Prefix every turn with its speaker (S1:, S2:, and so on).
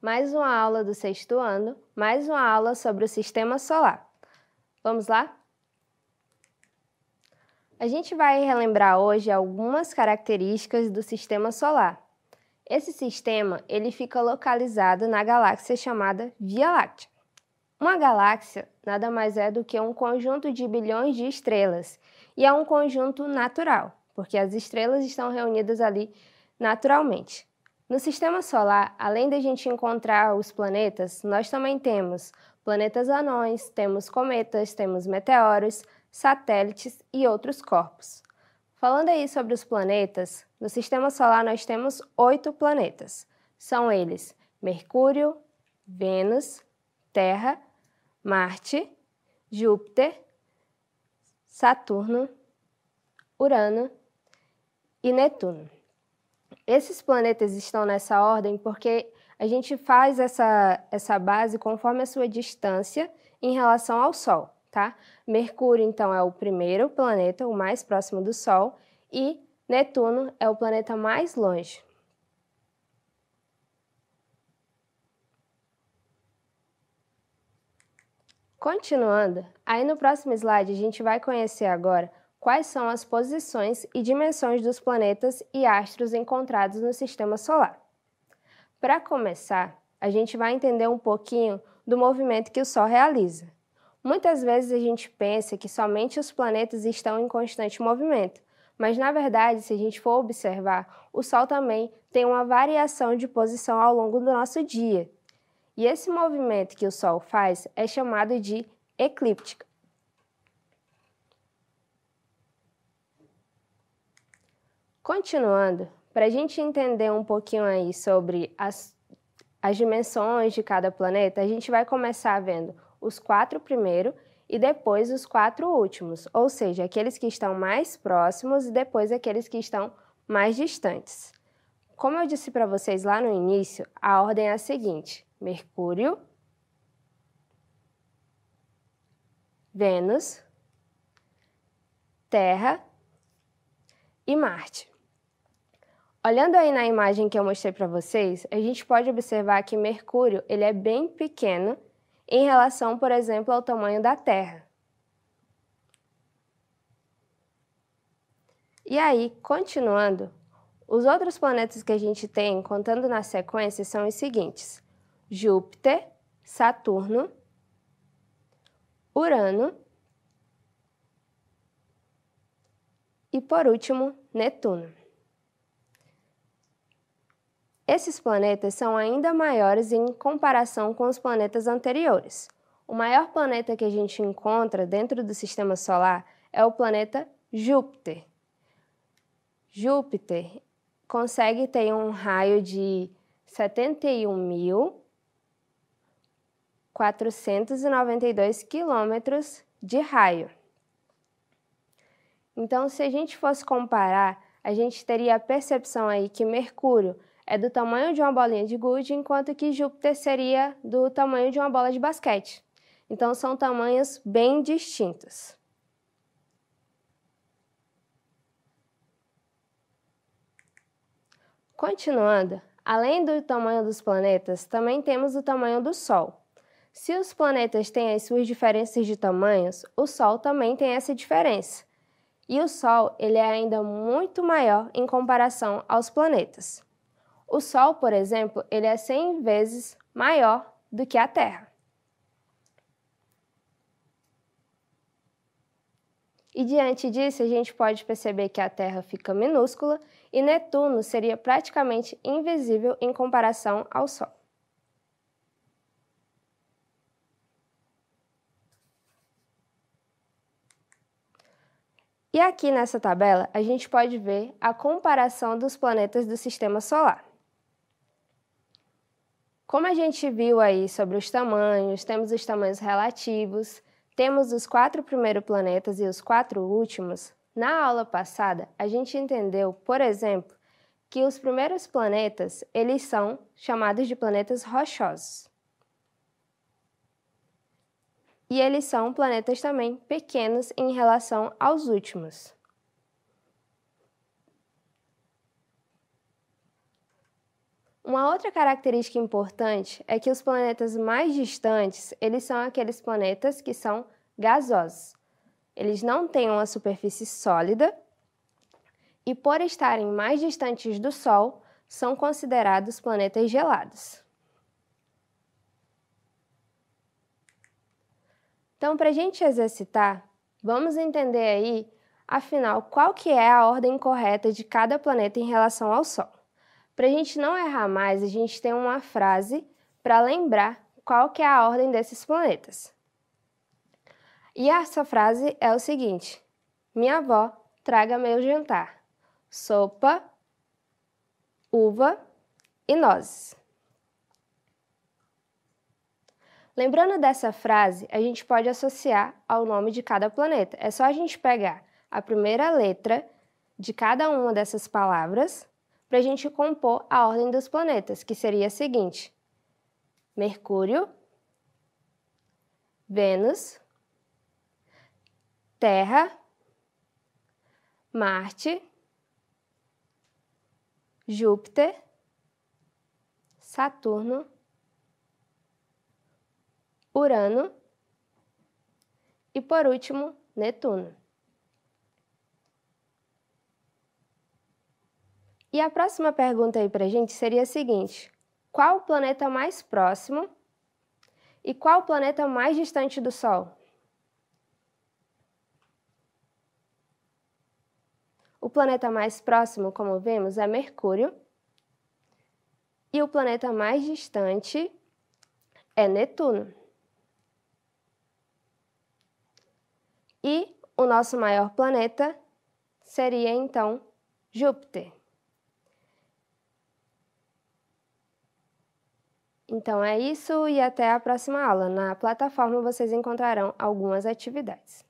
S1: mais uma aula do sexto ano, mais uma aula sobre o sistema solar. Vamos lá? A gente vai relembrar hoje algumas características do sistema solar. Esse sistema ele fica localizado na galáxia chamada Via Láctea. Uma galáxia nada mais é do que um conjunto de bilhões de estrelas e é um conjunto natural, porque as estrelas estão reunidas ali naturalmente. No sistema solar, além de a gente encontrar os planetas, nós também temos planetas anões, temos cometas, temos meteoros, satélites e outros corpos. Falando aí sobre os planetas, no sistema solar nós temos oito planetas. São eles Mercúrio, Vênus, Terra, Marte, Júpiter, Saturno, Urano e Netuno. Esses planetas estão nessa ordem porque a gente faz essa, essa base conforme a sua distância em relação ao Sol, tá? Mercúrio, então, é o primeiro planeta, o mais próximo do Sol, e Netuno é o planeta mais longe. Continuando, aí no próximo slide a gente vai conhecer agora quais são as posições e dimensões dos planetas e astros encontrados no sistema solar. Para começar, a gente vai entender um pouquinho do movimento que o Sol realiza. Muitas vezes a gente pensa que somente os planetas estão em constante movimento, mas na verdade, se a gente for observar, o Sol também tem uma variação de posição ao longo do nosso dia. E esse movimento que o Sol faz é chamado de eclíptica. Continuando, para a gente entender um pouquinho aí sobre as, as dimensões de cada planeta, a gente vai começar vendo os quatro primeiro e depois os quatro últimos, ou seja, aqueles que estão mais próximos e depois aqueles que estão mais distantes. Como eu disse para vocês lá no início, a ordem é a seguinte: Mercúrio, Vênus, Terra e Marte. Olhando aí na imagem que eu mostrei para vocês, a gente pode observar que Mercúrio ele é bem pequeno em relação, por exemplo, ao tamanho da Terra. E aí, continuando, os outros planetas que a gente tem, contando na sequência, são os seguintes: Júpiter, Saturno, Urano e, por último, Netuno. Esses planetas são ainda maiores em comparação com os planetas anteriores. O maior planeta que a gente encontra dentro do sistema solar é o planeta Júpiter. Júpiter consegue ter um raio de 71.492 quilômetros de raio. Então, se a gente fosse comparar, a gente teria a percepção aí que Mercúrio é do tamanho de uma bolinha de gude, enquanto que Júpiter seria do tamanho de uma bola de basquete. Então, são tamanhos bem distintos. Continuando, além do tamanho dos planetas, também temos o tamanho do Sol. Se os planetas têm as suas diferenças de tamanhos, o Sol também tem essa diferença e o Sol ele é ainda muito maior em comparação aos planetas. O Sol, por exemplo, ele é 100 vezes maior do que a Terra. E diante disso, a gente pode perceber que a Terra fica minúscula e Netuno seria praticamente invisível em comparação ao Sol. E aqui nessa tabela, a gente pode ver a comparação dos planetas do Sistema Solar. Como a gente viu aí sobre os tamanhos, temos os tamanhos relativos, temos os quatro primeiros planetas e os quatro últimos, na aula passada a gente entendeu, por exemplo, que os primeiros planetas eles são chamados de planetas rochosos e eles são planetas também pequenos em relação aos últimos. Uma outra característica importante é que os planetas mais distantes, eles são aqueles planetas que são gasosos. Eles não têm uma superfície sólida e por estarem mais distantes do Sol, são considerados planetas gelados. Então, para a gente exercitar, vamos entender aí, afinal, qual que é a ordem correta de cada planeta em relação ao Sol. Para a gente não errar mais, a gente tem uma frase para lembrar qual que é a ordem desses planetas. E essa frase é o seguinte: Minha avó traga meu jantar, sopa, uva e nozes. Lembrando dessa frase, a gente pode associar ao nome de cada planeta. É só a gente pegar a primeira letra de cada uma dessas palavras para a gente compor a ordem dos planetas, que seria a seguinte: Mercúrio, Vênus, Terra, Marte, Júpiter, Saturno Urano e, por último, Netuno. E a próxima pergunta aí para a gente seria a seguinte: qual o planeta mais próximo e qual o planeta mais distante do Sol? O planeta mais próximo, como vemos, é Mercúrio, e o planeta mais distante é Netuno. E o nosso maior planeta seria então Júpiter. Então é isso e até a próxima aula. Na plataforma vocês encontrarão algumas atividades.